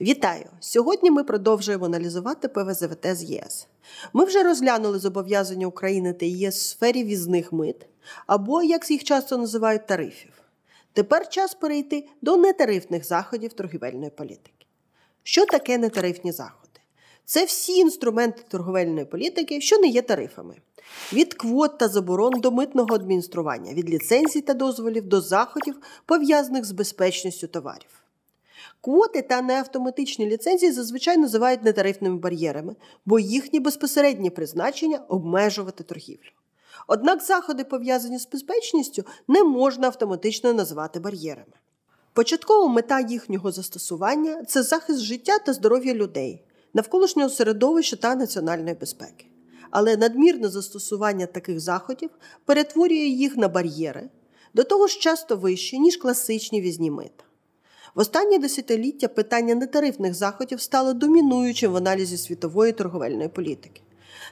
Вітаю! Сьогодні ми продовжуємо аналізувати ПВЗВТ з ЄС. Ми вже розглянули зобов'язання України та ЄС в сфері візних мит, або, як їх часто називають, тарифів. Тепер час перейти до нетарифних заходів торгівельної політики. Що таке нетарифні заходи? Це всі інструменти торговельної політики, що не є тарифами: від квот та заборон до митного адміністрування, від ліцензій та дозволів до заходів, пов'язаних з безпечністю товарів. Квоти та неавтоматичні ліцензії зазвичай називають нетарифними бар'єрами, бо їхнє безпосереднє призначення обмежувати торгівлю. Однак заходи, пов'язані з безпечністю, не можна автоматично називати бар'єрами. Початкова мета їхнього застосування це захист життя та здоров'я людей, навколишнього середовища та національної безпеки. Але надмірне застосування таких заходів перетворює їх на бар'єри, до того ж часто вищі, ніж класичні візні мита. В останні десятиліття питання нетарифних заходів стало домінуючим в аналізі світової торговельної політики.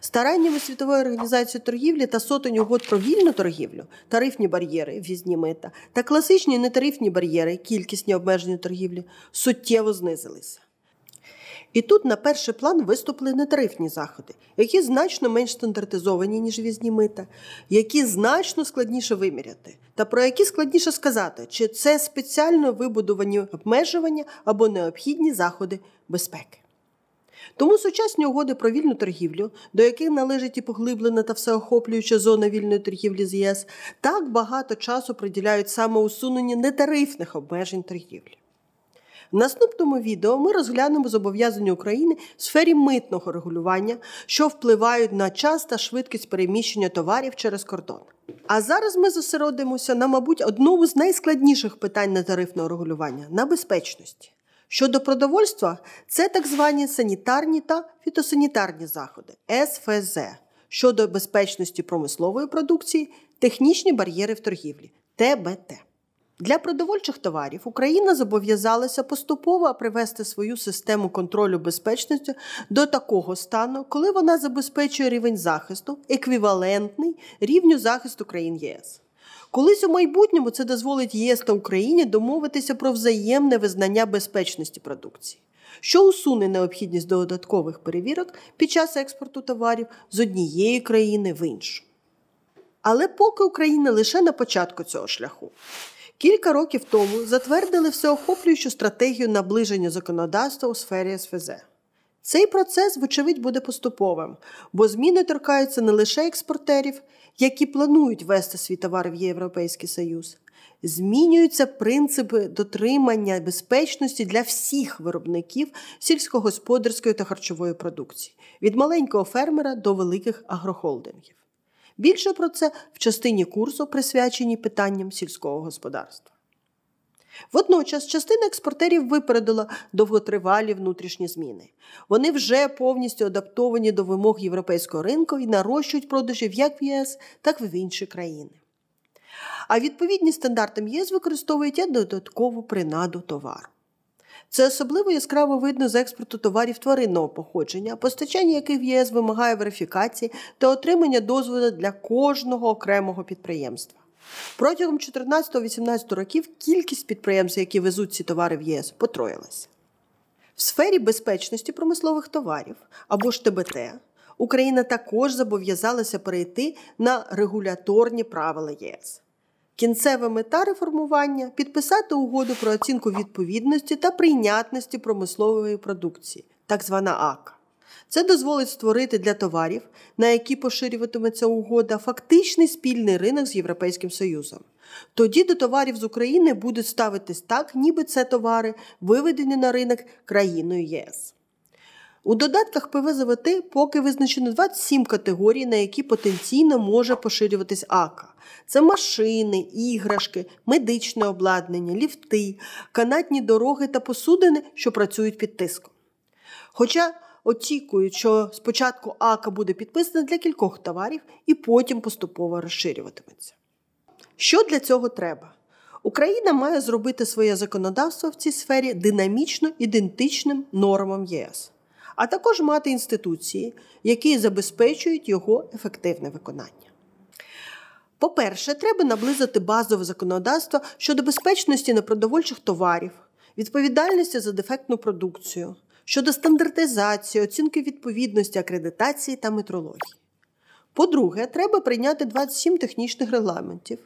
Стараннями світової організації торгівлі та сотень угод про вільну торгівлю, тарифні бар'єри, в'їзні мита та класичні нетарифні бар'єри, кількісні обмеження торгівлі, суттєво знизилися. І тут на перший план виступили нетарифні заходи, які значно менш стандартизовані, ніж в'їзні мита, які значно складніше виміряти, та про які складніше сказати, чи це спеціально вибудовані обмежування або необхідні заходи безпеки. Тому сучасні угоди про вільну торгівлю, до яких належить і поглиблена та всеохоплююча зона вільної торгівлі з ЄС, так багато часу приділяють саме усунення нетарифних обмежень торгівлі. В наступному відео ми розглянемо зобов'язання України в сфері митного регулювання, що впливають на час та швидкість переміщення товарів через кордон. А зараз ми зосередимося на, мабуть, одному з найскладніших питань на тарифного регулювання на безпечності. Щодо продовольства, це так звані санітарні та фітосанітарні заходи СФЗ. Щодо безпечності промислової продукції, технічні бар'єри в торгівлі ТБТ. Для продовольчих товарів Україна зобов'язалася поступово привести свою систему контролю безпечності до такого стану, коли вона забезпечує рівень захисту, еквівалентний рівню захисту країн ЄС. Колись у майбутньому це дозволить ЄС та Україні домовитися про взаємне визнання безпечності продукції, що усуне необхідність додаткових перевірок під час експорту товарів з однієї країни в іншу. Але поки Україна лише на початку цього шляху. Кілька років тому затвердили всеохоплюючу стратегію наближення законодавства у сфері СФЗ. Цей процес, вочевидь, буде поступовим, бо зміни торкаються не лише експортерів, які планують вести свій товар в Європейський Союз. Змінюються принципи дотримання безпечності для всіх виробників сільськогосподарської та харчової продукції від маленького фермера до великих агрохолдингів. Більше про це в частині курсу, присвяченій питанням сільського господарства. Водночас частина експортерів випередила довготривалі внутрішні зміни. Вони вже повністю адаптовані до вимог європейського ринку і нарощують продажі як в ЄС, так і в інші країни. А відповідні стандартам ЄС використовують додаткову принаду товару. Це особливо яскраво видно з експорту товарів тваринного походження, постачання яких в ЄС вимагає верифікації та отримання дозволу для кожного окремого підприємства. Протягом 14-18 років кількість підприємств, які везуть ці товари в ЄС, потроїлася. В сфері безпечності промислових товарів або ж ТБТ Україна також зобов'язалася перейти на регуляторні правила ЄС. Кінцева мета реформування підписати угоду про оцінку відповідності та прийнятності промислової продукції, так звана АК. Це дозволить створити для товарів, на які поширюватиметься угода, фактичний спільний ринок з Європейським Союзом. Тоді до товарів з України будуть ставитись так, ніби це товари, виведені на ринок країною ЄС. У додатках ПВЗВТ поки визначено 27 категорій, на які потенційно може поширюватись АКА. Це машини, іграшки, медичне обладнання, ліфти, канатні дороги та посудини, що працюють під тиском. Хоча очікують, що спочатку АКА буде підписана для кількох товарів і потім поступово розширюватиметься. Що для цього треба? Україна має зробити своє законодавство в цій сфері динамічно ідентичним нормам ЄС а також мати інституції, які забезпечують його ефективне виконання. По-перше, треба наблизити базове законодавство щодо безпечності непродовольчих товарів, відповідальності за дефектну продукцію, щодо стандартизації, оцінки відповідності, акредитації та метрології. По-друге, треба прийняти 27 технічних регламентів,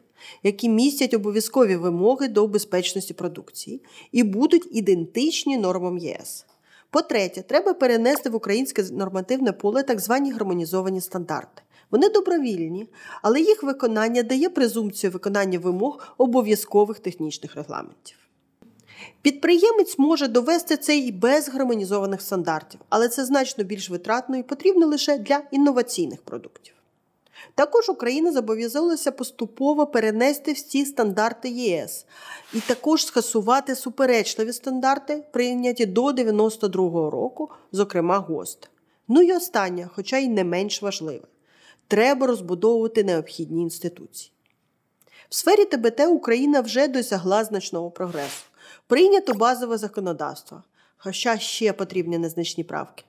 які містять обов'язкові вимоги до безпечності продукції і будуть ідентичні нормам ЄС. По-третє, треба перенести в українське нормативне поле так звані гармонізовані стандарти. Вони добровільні, але їх виконання дає презумпцію виконання вимог обов'язкових технічних регламентів. Підприємець може довести це і без гармонізованих стандартів, але це значно більш витратно і потрібно лише для інноваційних продуктів. Також Україна зобов'язалася поступово перенести всі стандарти ЄС і також скасувати суперечливі стандарти, прийняті до 92-го року, зокрема ГОСТ. Ну і останнє, хоча й не менш важливе, треба розбудовувати необхідні інституції. В сфері ТБТ Україна вже досягла значного прогресу. Прийнято базове законодавство, хоча ще потрібні незначні правки.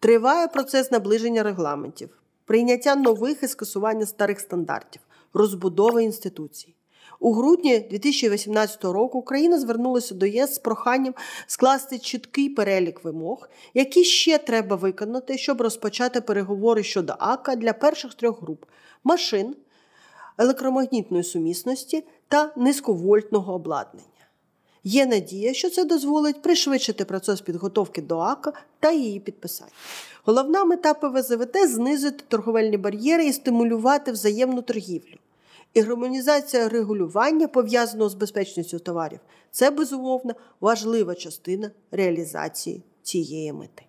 Триває процес наближення регламентів прийняття нових і скасування старих стандартів, розбудови інституцій. У грудні 2018 року Україна звернулася до ЄС з проханням скласти чіткий перелік вимог, які ще треба виконати, щоб розпочати переговори щодо АКА для перших трьох груп машин, електромагнітної сумісності та низьковольтного обладнання. Є надія, що це дозволить пришвидшити процес підготовки до АКА та її підписання. Головна мета ПВЗВТ знизити торговельні бар'єри і стимулювати взаємну торгівлю. І гармонізація регулювання пов'язаного з безпечністю товарів це безумовно важлива частина реалізації цієї мети.